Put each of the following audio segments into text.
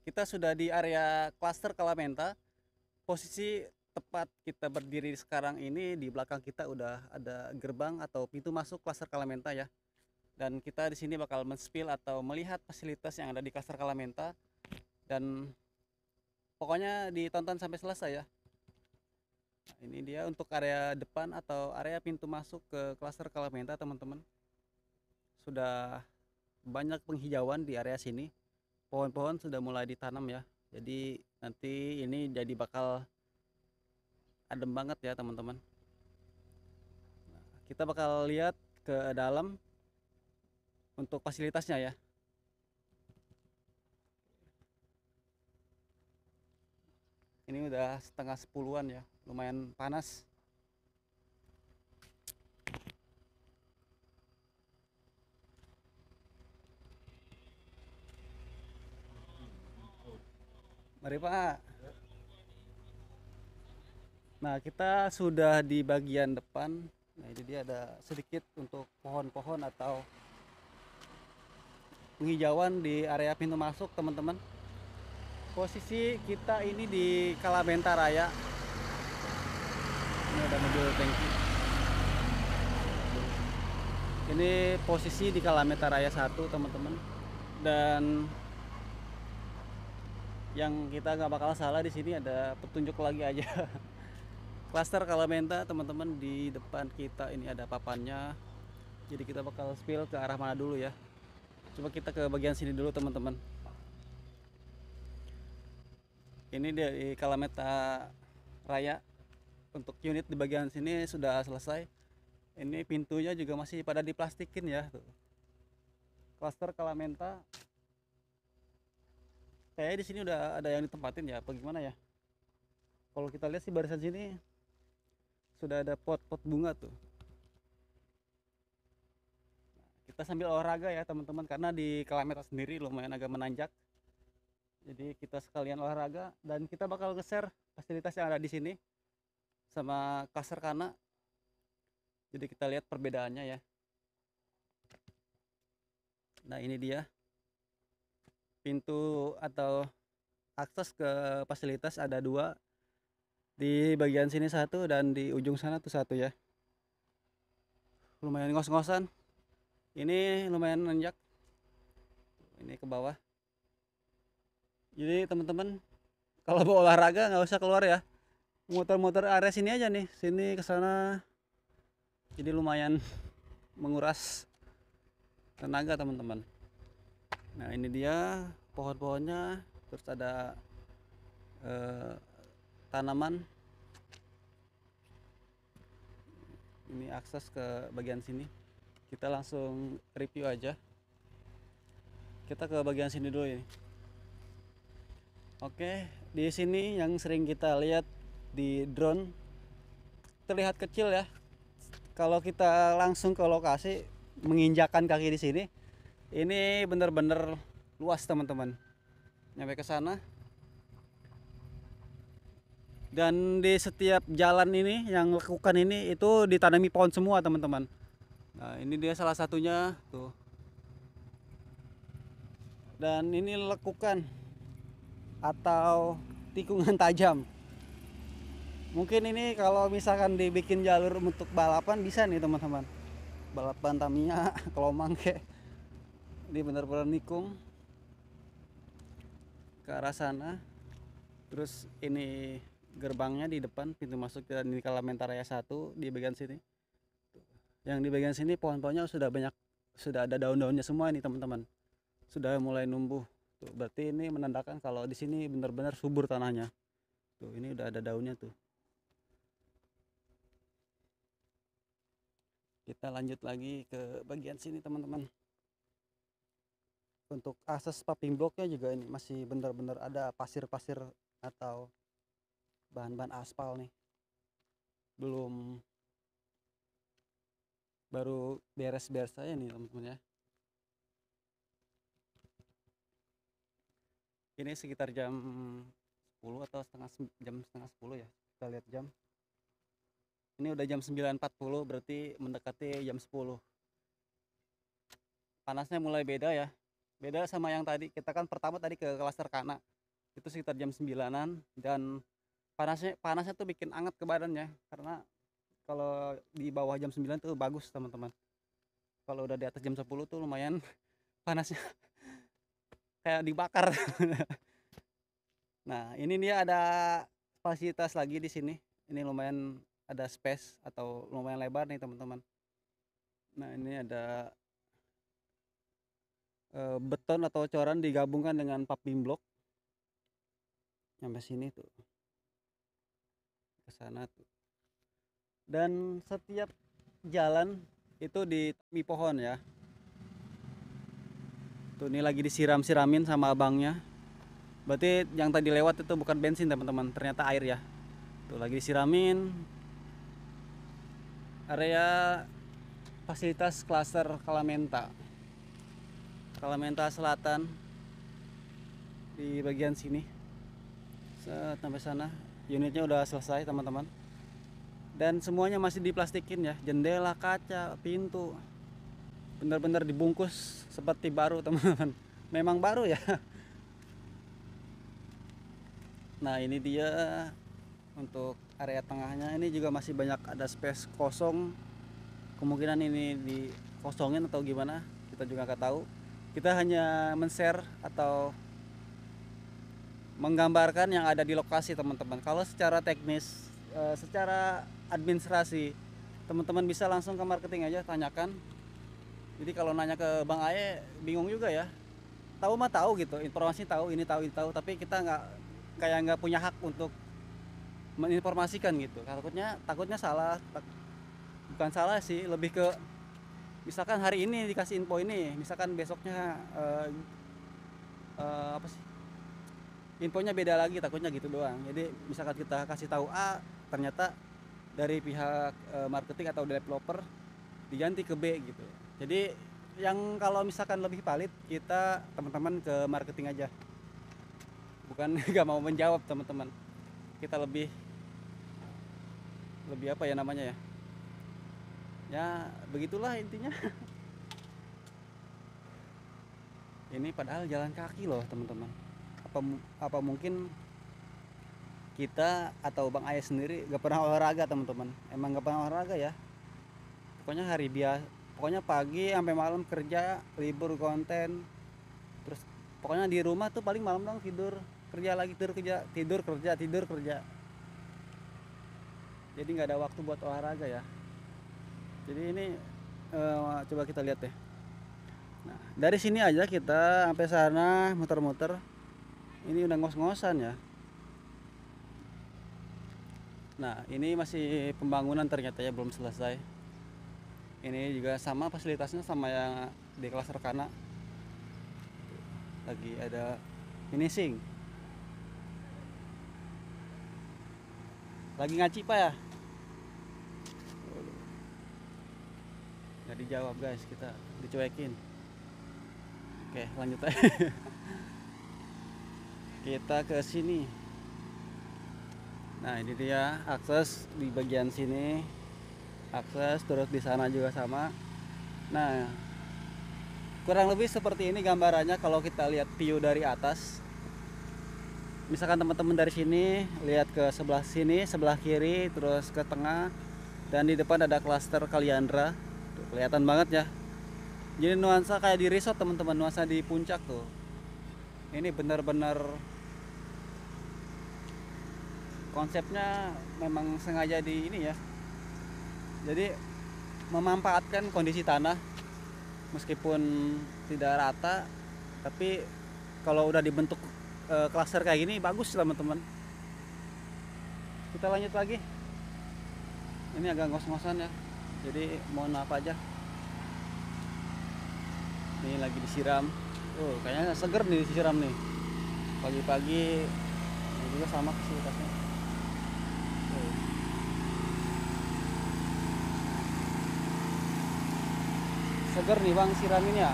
Kita sudah di area klaster Kalamenta. Posisi tepat kita berdiri sekarang ini di belakang kita udah ada gerbang atau pintu masuk klaster Kalamenta ya. Dan kita di sini bakal menspil atau melihat fasilitas yang ada di klaster Kalamenta dan pokoknya ditonton sampai selesai ya. Nah, ini dia untuk area depan atau area pintu masuk ke klaster Kalamenta teman-teman. Sudah banyak penghijauan di area sini pohon-pohon sudah mulai ditanam ya jadi nanti ini jadi bakal adem banget ya teman-teman nah, kita bakal lihat ke dalam untuk fasilitasnya ya ini udah setengah sepuluhan ya lumayan panas Mari Pak. Nah, kita sudah di bagian depan. Nah, jadi ada sedikit untuk pohon-pohon atau penghijauan di area pintu masuk, teman-teman. Posisi kita ini di Kalabenta Raya. Ini ada mobil tangki. Ini posisi di Kalabenta Raya 1, teman-teman. Dan yang kita nggak bakal salah di sini ada petunjuk lagi aja klaster kalamenta teman-teman di depan kita ini ada papannya jadi kita bakal spill ke arah mana dulu ya coba kita ke bagian sini dulu teman-teman ini dari Kalameta Raya untuk unit di bagian sini sudah selesai ini pintunya juga masih pada diplastikin ya tuh klaster Kalamenta Kayaknya di sini udah ada yang ditempatin ya apa gimana ya kalau kita lihat sih barisan sini sudah ada pot-pot bunga tuh kita sambil olahraga ya teman-teman karena di kilometer sendiri lumayan agak menanjak jadi kita sekalian olahraga dan kita bakal geser fasilitas yang ada di sini sama kasar karena jadi kita lihat perbedaannya ya nah ini dia pintu atau akses ke fasilitas ada dua di bagian sini satu dan di ujung sana tuh satu ya lumayan ngos-ngosan ini lumayan nanjak ini ke bawah jadi teman-teman kalau mau olahraga nggak usah keluar ya muter-muter area sini aja nih sini ke sana jadi lumayan menguras tenaga teman-teman Nah, ini dia pohon-pohonnya, terus ada eh, tanaman. Ini akses ke bagian sini. Kita langsung review aja. Kita ke bagian sini dulu ini. Oke, di sini yang sering kita lihat di drone terlihat kecil ya. Kalau kita langsung ke lokasi menginjakan kaki di sini, ini benar-benar luas teman-teman nyampe ke sana dan di setiap jalan ini yang lakukan ini itu ditanami pohon semua teman-teman nah ini dia salah satunya tuh dan ini lekukan atau tikungan tajam mungkin ini kalau misalkan dibikin jalur untuk balapan bisa nih teman-teman balapan tamia kelomang kayak ini benar-benar nikung ke arah sana terus ini gerbangnya di depan pintu masuk kita di kalamentaraya satu di bagian sini yang di bagian sini pohon-pohonnya sudah banyak sudah ada daun-daunnya semua ini teman-teman sudah mulai numbuh tuh berarti ini menandakan kalau di sini benar-benar subur tanahnya tuh ini udah ada daunnya tuh kita lanjut lagi ke bagian sini teman-teman untuk akses paving blocknya juga ini masih benar-benar ada pasir-pasir atau bahan-bahan aspal nih belum baru beres-beres aja nih teman-teman ya ini sekitar jam 10 atau setengah jam setengah 10 ya kita lihat jam ini udah jam 9.40 berarti mendekati jam 10 panasnya mulai beda ya beda sama yang tadi kita kan pertama tadi ke kelas terkana itu sekitar jam sembilanan dan panasnya panasnya tuh bikin anget ke badannya karena kalau di bawah jam sembilan tuh bagus teman-teman kalau udah di atas jam 10 tuh lumayan panasnya kayak dibakar nah ini dia ada fasilitas lagi di sini ini lumayan ada space atau lumayan lebar nih teman-teman nah ini ada Eh, beton atau coran digabungkan dengan paving block sampai sini tuh ke sana tuh dan setiap jalan itu ditami pohon ya tuh ini lagi disiram-siramin sama abangnya berarti yang tadi lewat itu bukan bensin teman-teman ternyata air ya tuh lagi disiramin area fasilitas klaster Kalamenta mental Selatan di bagian sini sampai sana unitnya udah selesai teman-teman dan semuanya masih diplastikin ya jendela kaca pintu benar-benar dibungkus seperti baru teman-teman memang baru ya nah ini dia untuk area tengahnya ini juga masih banyak ada space kosong kemungkinan ini dikosongin atau gimana kita juga nggak tahu kita hanya men-share atau menggambarkan yang ada di lokasi teman-teman kalau secara teknis eh, secara administrasi teman-teman bisa langsung ke marketing aja tanyakan jadi kalau nanya ke Bang Ae bingung juga ya tahu mah tahu gitu informasi tahu ini tahu ini tahu tapi kita nggak kayak nggak punya hak untuk menginformasikan gitu takutnya takutnya salah tak, bukan salah sih lebih ke misalkan hari ini dikasih info ini misalkan besoknya uh, uh, apa sih infonya beda lagi takutnya gitu doang jadi misalkan kita kasih tahu A ternyata dari pihak uh, marketing atau developer diganti ke B gitu jadi yang kalau misalkan lebih valid kita teman-teman ke marketing aja bukan nggak mau menjawab teman-teman kita lebih lebih apa ya namanya ya ya begitulah intinya ini padahal jalan kaki loh teman-teman apa apa mungkin kita atau bang ayah sendiri gak pernah olahraga teman-teman emang gak pernah olahraga ya pokoknya hari biasa pokoknya pagi sampai malam kerja libur konten terus pokoknya di rumah tuh paling malam dong tidur kerja lagi tidur kerja tidur kerja tidur kerja jadi nggak ada waktu buat olahraga ya jadi ini uh, coba kita lihat deh nah, dari sini aja kita sampai sana muter-muter ini udah ngos-ngosan ya nah ini masih pembangunan ternyata ya belum selesai ini juga sama fasilitasnya sama yang di kelas rekana lagi ada finishing lagi ngaci pak ya dijawab guys kita dicuekin oke lanjut aja kita ke sini nah ini dia akses di bagian sini akses terus di sana juga sama nah kurang lebih seperti ini gambarannya kalau kita lihat view dari atas misalkan teman-teman dari sini lihat ke sebelah sini sebelah kiri terus ke tengah dan di depan ada klaster Kaliandra kelihatan banget ya jadi nuansa kayak di resort teman-teman nuansa di puncak tuh ini benar-benar konsepnya memang sengaja di ini ya jadi memanfaatkan kondisi tanah meskipun tidak rata tapi kalau udah dibentuk e, klaster kayak gini bagus teman-teman kita lanjut lagi ini agak ngos-ngosan ya jadi mohon maaf aja ini lagi disiram oh kayaknya seger nih disiram nih pagi-pagi ini juga sama kesulitannya oh. seger nih bang ini ya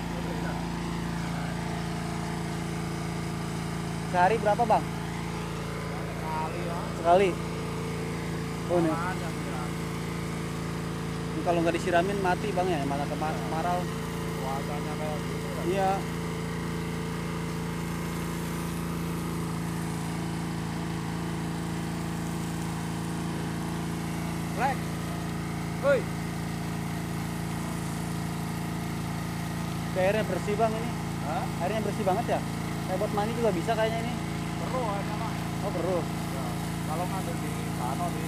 sehari berapa bang sekali oh nih kalau nggak disiramin mati bang ya malah kemarau cuacanya kayak gitu iya Black. Woi. Airnya bersih bang ini. Hah? Airnya bersih banget ya. Kayak buat mandi juga bisa kayaknya ini. Perlu airnya mah. Oh perlu. Ya. Kalau ngambil di sana di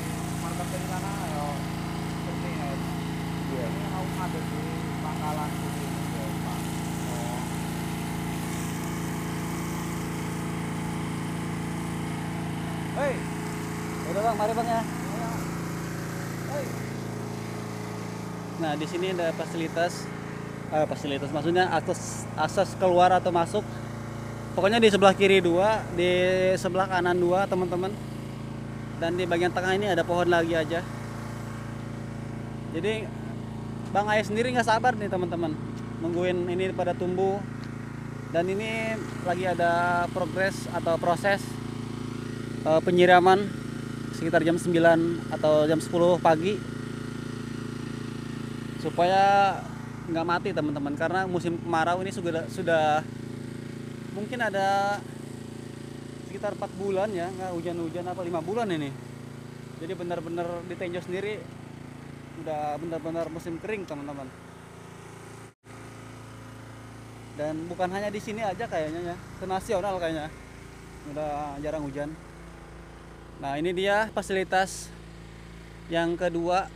Udah bang, mari bang ya. Nah di sini ada fasilitas, eh, fasilitas maksudnya akses akses keluar atau masuk. Pokoknya di sebelah kiri dua, di sebelah kanan dua teman-teman. Dan di bagian tengah ini ada pohon lagi aja. Jadi Bang Ayah sendiri nggak sabar nih teman-teman, nungguin ini pada tumbuh. Dan ini lagi ada progres atau proses eh, penyiraman sekitar jam 9 atau jam 10 pagi supaya nggak mati teman-teman karena musim kemarau ini sudah sudah mungkin ada sekitar 4 bulan ya nggak hujan-hujan apa 5 bulan ini jadi benar-benar di Tenjo sendiri udah benar-benar musim kering teman-teman dan bukan hanya di sini aja kayaknya ya ke nasional kayaknya udah jarang hujan Nah ini dia fasilitas yang kedua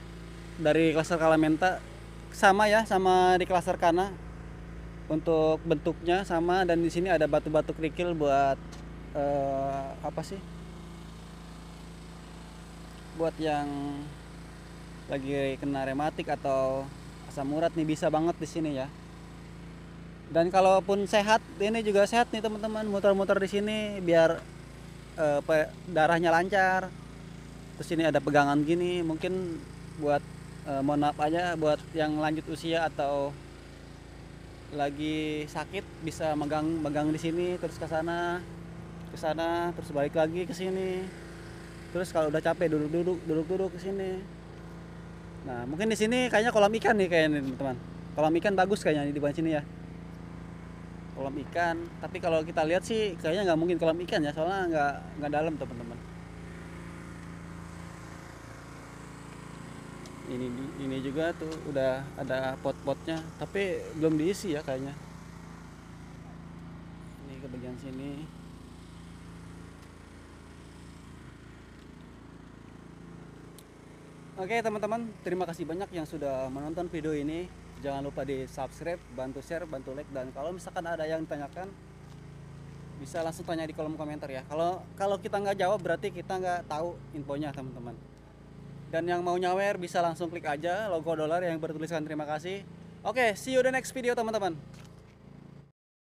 dari klaster Kalamenta sama ya sama di klaster Kana untuk bentuknya sama dan di sini ada batu-batu kerikil buat eh, apa sih buat yang lagi kena rematik atau asam urat nih bisa banget di sini ya dan kalaupun sehat ini juga sehat nih teman-teman muter-muter di sini biar e, darahnya lancar terus ini ada pegangan gini mungkin buat e, mohon maaf aja buat yang lanjut usia atau lagi sakit bisa megang megang di sini terus ke sana ke sana terus balik lagi ke sini terus kalau udah capek duduk-duduk duduk-duduk ke sini nah mungkin di sini kayaknya kolam ikan nih kayaknya teman kolam ikan bagus kayaknya di depan sini ya kolam ikan tapi kalau kita lihat sih kayaknya nggak mungkin kolam ikan ya soalnya nggak nggak dalam teman-teman ini ini juga tuh udah ada pot-potnya tapi belum diisi ya kayaknya ini ke bagian sini Oke teman-teman, terima kasih banyak yang sudah menonton video ini jangan lupa di subscribe bantu share bantu like dan kalau misalkan ada yang ditanyakan bisa langsung tanya di kolom komentar ya kalau kalau kita nggak jawab berarti kita nggak tahu infonya teman-teman dan yang mau nyawer bisa langsung klik aja logo dolar yang bertuliskan terima kasih oke okay, see you the next video teman-teman